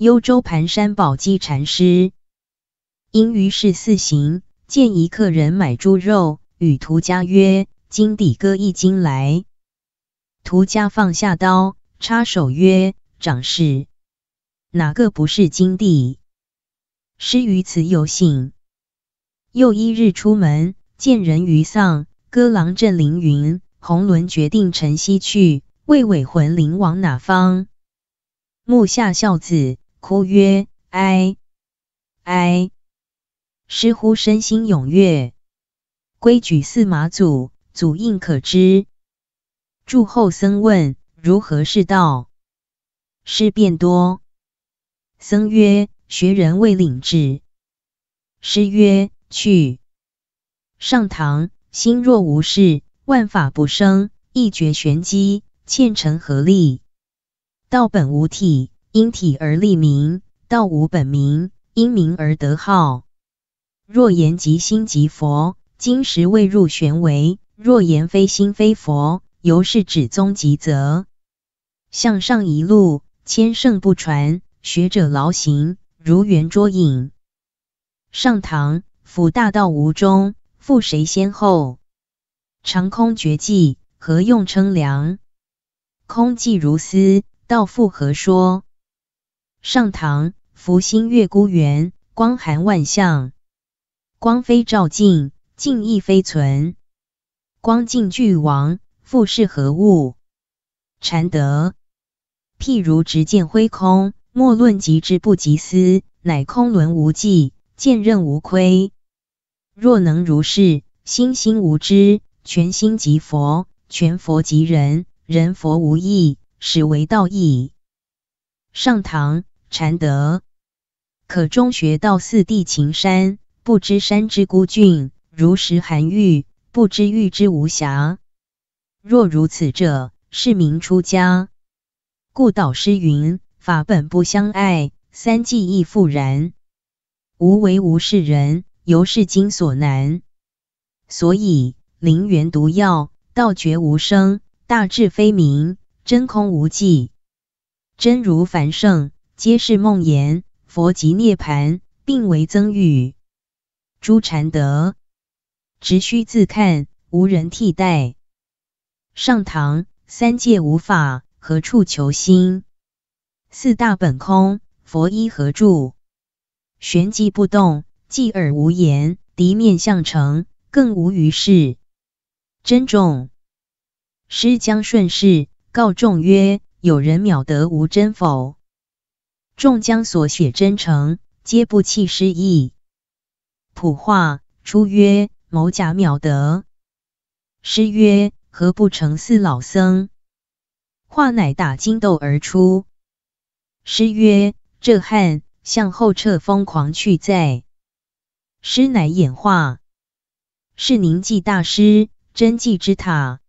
幽州盘山宝积禅师，因于事四行，见一客人买猪肉，与屠家曰：“金底割一斤来。”屠家放下刀，插手曰：“长事，哪个不是金帝？师于此有幸。”又一日出门，见人于丧，歌郎振凌云，红轮决定晨曦去，未尾魂灵往哪方？暮下孝子。哭曰：“哀哀！”师乎身心踊跃，规矩似马祖，祖印可知。住后僧问：“如何是道？”师辩多。僧曰：“学人未领至。”师曰：“去。”上堂心若无事，万法不生，一觉玄机，欠成何力？道本无体。因体而立名，道无本名；因名而得号。若言即心即佛，今时未入玄微；若言非心非佛，犹是指宗即则。向上一路，千圣不传，学者劳行，如圆桌影。上堂辅大道无终，负谁先后？长空绝迹，何用称量？空寂如斯，道复何说？上堂，福星月孤圆，光含万象，光非照镜，镜亦非存，光镜俱亡，复是何物？禅德，譬如执剑挥空，莫论及之不及思，乃空轮无际，剑刃无亏。若能如是，心心无知，全心即佛，全佛即人，人佛无异，始为道义。上堂。禅得可中学到四地情山，不知山之孤峻；如实含玉，不知玉之无瑕。若如此者，是名出家。故导师云：“法本不相爱，三际亦复然。无为无是人，由是今所难。”所以灵源独耀，道觉无声，大智非名，真空无际，真如繁盛。皆是梦言，佛即涅盘，并为增雨。诸禅德，直须自看，无人替代。上堂三界无法，何处求心？四大本空，佛依何住？玄寂不动，继而无言，敌面向成，更无于事。真众师将顺势告众曰：有人秒得无真否？众将所学真诚，皆不弃师意。普化出曰：“某甲秒得。”师曰：“何不成似老僧？”化乃打金斗而出。师曰：“这汉向后撤，疯狂去在。”师乃演化，是宁寂大师真迹之塔。